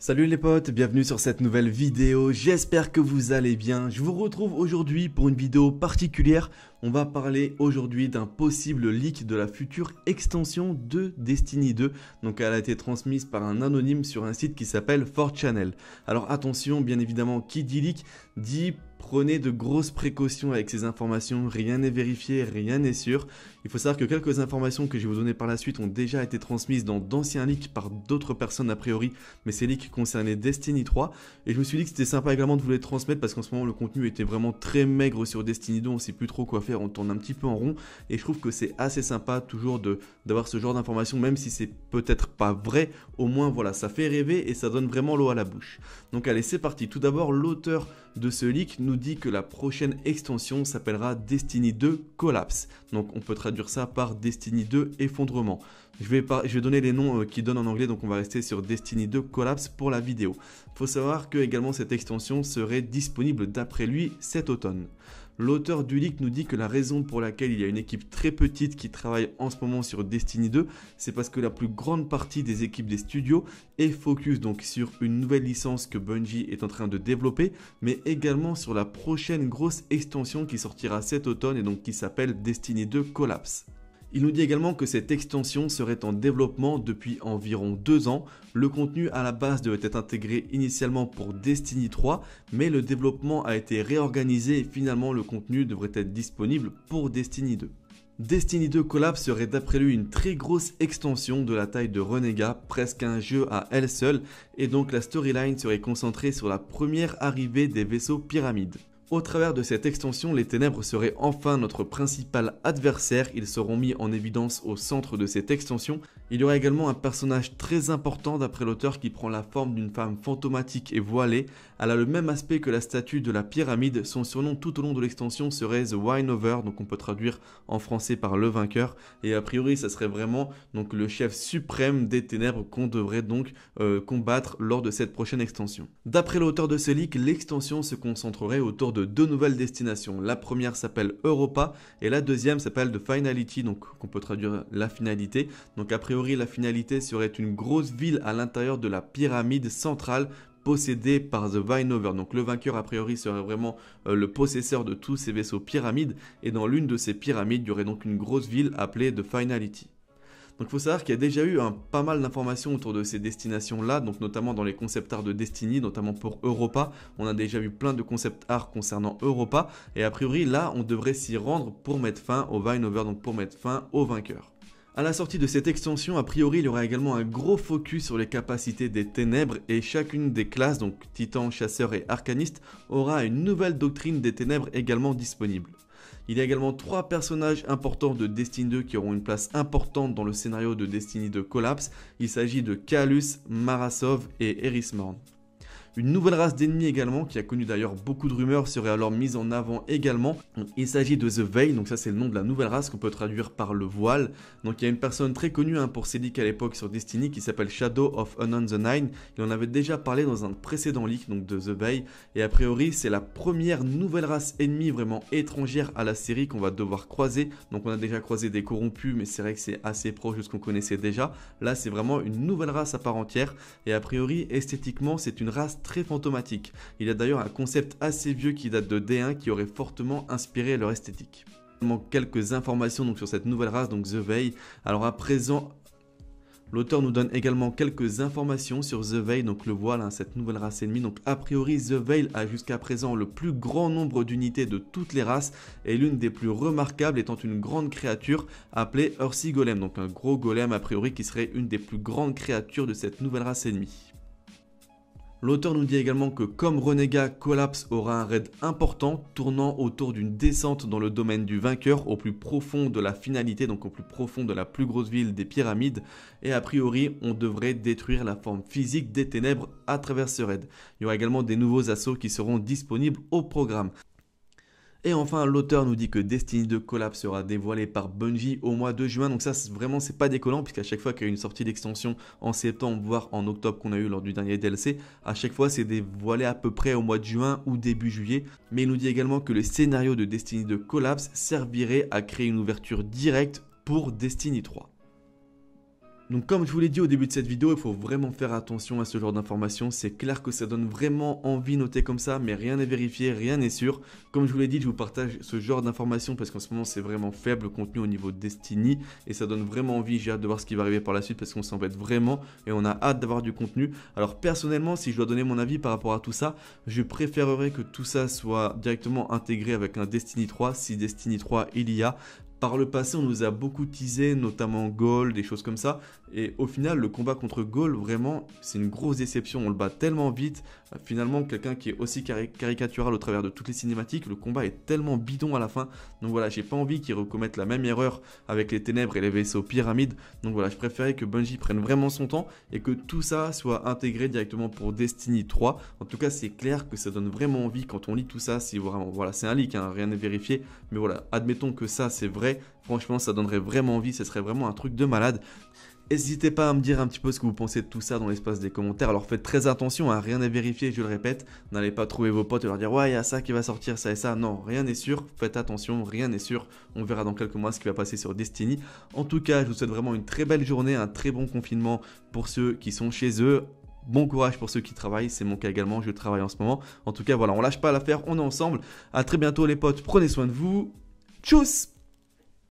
Salut les potes, bienvenue sur cette nouvelle vidéo, j'espère que vous allez bien. Je vous retrouve aujourd'hui pour une vidéo particulière. On va parler aujourd'hui d'un possible leak de la future extension de Destiny 2. Donc elle a été transmise par un anonyme sur un site qui s'appelle Fort Channel. Alors attention, bien évidemment, qui dit leak dit Prenez de grosses précautions avec ces informations, rien n'est vérifié, rien n'est sûr. Il faut savoir que quelques informations que je vais vous donner par la suite ont déjà été transmises dans d'anciens leaks par d'autres personnes a priori, mais ces leaks concernaient Destiny 3. Et je me suis dit que c'était sympa également de vous les transmettre parce qu'en ce moment le contenu était vraiment très maigre sur Destiny 2, on ne sait plus trop quoi faire, on tourne un petit peu en rond. Et je trouve que c'est assez sympa toujours d'avoir ce genre d'informations, même si c'est peut-être pas vrai, au moins voilà, ça fait rêver et ça donne vraiment l'eau à la bouche. Donc allez, c'est parti. Tout d'abord, l'auteur de ce leak nous dit que la prochaine extension s'appellera Destiny 2 Collapse. Donc on peut traduire ça par Destiny 2 effondrement. Je vais, pas, je vais donner les noms euh, qu'il qui donnent en anglais, donc on va rester sur Destiny 2 Collapse pour la vidéo. Faut savoir que également cette extension serait disponible d'après lui cet automne. L'auteur du leak nous dit que la raison pour laquelle il y a une équipe très petite qui travaille en ce moment sur Destiny 2, c'est parce que la plus grande partie des équipes des studios est focus donc sur une nouvelle licence que Bungie est en train de développer, mais également sur la prochaine grosse extension qui sortira cet automne et donc qui s'appelle Destiny 2 Collapse. Il nous dit également que cette extension serait en développement depuis environ deux ans. Le contenu à la base devait être intégré initialement pour Destiny 3, mais le développement a été réorganisé et finalement le contenu devrait être disponible pour Destiny 2. Destiny 2 Collab serait d'après lui une très grosse extension de la taille de Renega, presque un jeu à elle seule, et donc la storyline serait concentrée sur la première arrivée des vaisseaux pyramides. Au travers de cette extension, les ténèbres seraient enfin notre principal adversaire, ils seront mis en évidence au centre de cette extension il y aura également un personnage très important d'après l'auteur qui prend la forme d'une femme fantomatique et voilée. Elle a le même aspect que la statue de la pyramide. Son surnom tout au long de l'extension serait The Wine Over, donc on peut traduire en français par le vainqueur. Et a priori, ça serait vraiment donc le chef suprême des ténèbres qu'on devrait donc euh, combattre lors de cette prochaine extension. D'après l'auteur de ce leak, l'extension se concentrerait autour de deux nouvelles destinations. La première s'appelle Europa et la deuxième s'appelle The Finality, donc qu'on peut traduire la finalité. Donc a priori la finalité serait une grosse ville à l'intérieur de la pyramide centrale possédée par The Over. Donc le vainqueur a priori serait vraiment euh, le possesseur de tous ces vaisseaux pyramides et dans l'une de ces pyramides il y aurait donc une grosse ville appelée The Finality. Donc il faut savoir qu'il y a déjà eu un hein, pas mal d'informations autour de ces destinations-là, donc notamment dans les concept art de Destiny, notamment pour Europa. On a déjà vu plein de concept art concernant Europa, et a priori là on devrait s'y rendre pour mettre fin au Over, donc pour mettre fin au vainqueur. À la sortie de cette extension, a priori, il y aura également un gros focus sur les capacités des ténèbres et chacune des classes, donc titan, chasseur et arcaniste, aura une nouvelle doctrine des ténèbres également disponible. Il y a également trois personnages importants de Destiny 2 qui auront une place importante dans le scénario de Destiny 2 Collapse. Il s'agit de Kalus, Marasov et Morn. Une nouvelle race d'ennemis également, qui a connu d'ailleurs beaucoup de rumeurs, serait alors mise en avant également. il s'agit de The Veil, donc ça c'est le nom de la nouvelle race qu'on peut traduire par le voile. Donc il y a une personne très connue hein, pour ses leaks à l'époque sur Destiny qui s'appelle Shadow of Unknown the Nine. Il en avait déjà parlé dans un précédent leak donc de The Veil. Et a priori c'est la première nouvelle race ennemie vraiment étrangère à la série qu'on va devoir croiser. Donc on a déjà croisé des corrompus mais c'est vrai que c'est assez proche de ce qu'on connaissait déjà. Là c'est vraiment une nouvelle race à part entière. Et a priori esthétiquement c'est une race très très fantomatique. Il a d'ailleurs un concept assez vieux qui date de D1 qui aurait fortement inspiré leur esthétique. quelques informations donc, sur cette nouvelle race, donc The Veil. Alors à présent, L'auteur nous donne également quelques informations sur The Veil, donc le voile, hein, cette nouvelle race ennemie. Donc a priori, The Veil a jusqu'à présent le plus grand nombre d'unités de toutes les races et l'une des plus remarquables étant une grande créature appelée Ursi Golem, donc un gros golem a priori qui serait une des plus grandes créatures de cette nouvelle race ennemie. L'auteur nous dit également que comme Renega, Collapse aura un raid important tournant autour d'une descente dans le domaine du vainqueur au plus profond de la finalité, donc au plus profond de la plus grosse ville des pyramides, et a priori on devrait détruire la forme physique des ténèbres à travers ce raid. Il y aura également des nouveaux assauts qui seront disponibles au programme. Et enfin, l'auteur nous dit que Destiny 2 Collapse sera dévoilé par Bungie au mois de juin. Donc ça, vraiment, c'est pas décollant, puisqu'à chaque fois qu'il y a une sortie d'extension en septembre, voire en octobre qu'on a eu lors du dernier DLC, à chaque fois, c'est dévoilé à peu près au mois de juin ou début juillet. Mais il nous dit également que le scénario de Destiny 2 Collapse servirait à créer une ouverture directe pour Destiny 3. Donc comme je vous l'ai dit au début de cette vidéo, il faut vraiment faire attention à ce genre d'informations. C'est clair que ça donne vraiment envie de noter comme ça, mais rien n'est vérifié, rien n'est sûr. Comme je vous l'ai dit, je vous partage ce genre d'informations parce qu'en ce moment c'est vraiment faible le contenu au niveau de Destiny et ça donne vraiment envie. J'ai hâte de voir ce qui va arriver par la suite parce qu'on s'embête vraiment et on a hâte d'avoir du contenu. Alors personnellement, si je dois donner mon avis par rapport à tout ça, je préférerais que tout ça soit directement intégré avec un Destiny 3 si Destiny 3 il y a. Par le passé, on nous a beaucoup teasé, notamment Gaul, des choses comme ça. Et au final, le combat contre Gaul, vraiment, c'est une grosse déception. On le bat tellement vite. Euh, finalement, quelqu'un qui est aussi caricatural au travers de toutes les cinématiques, le combat est tellement bidon à la fin. Donc voilà, j'ai pas envie qu'ils recommettent la même erreur avec les ténèbres et les vaisseaux pyramides. Donc voilà, je préférais que Bungie prenne vraiment son temps et que tout ça soit intégré directement pour Destiny 3. En tout cas, c'est clair que ça donne vraiment envie quand on lit tout ça. C'est vraiment, voilà, c'est un leak, hein, rien n'est vérifié. Mais voilà, admettons que ça, c'est vrai franchement, ça donnerait vraiment envie, ce serait vraiment un truc de malade. N'hésitez pas à me dire un petit peu ce que vous pensez de tout ça dans l'espace des commentaires. Alors faites très attention, à hein, rien n'est vérifié, je le répète. N'allez pas trouver vos potes et leur dire ouais, il y a ça qui va sortir, ça et ça. Non, rien n'est sûr. Faites attention, rien n'est sûr. On verra dans quelques mois ce qui va passer sur Destiny. En tout cas, je vous souhaite vraiment une très belle journée, un très bon confinement pour ceux qui sont chez eux. Bon courage pour ceux qui travaillent, c'est mon cas également, je travaille en ce moment. En tout cas, voilà, on lâche pas l'affaire, on est ensemble. À très bientôt les potes, prenez soin de vous. Tchuss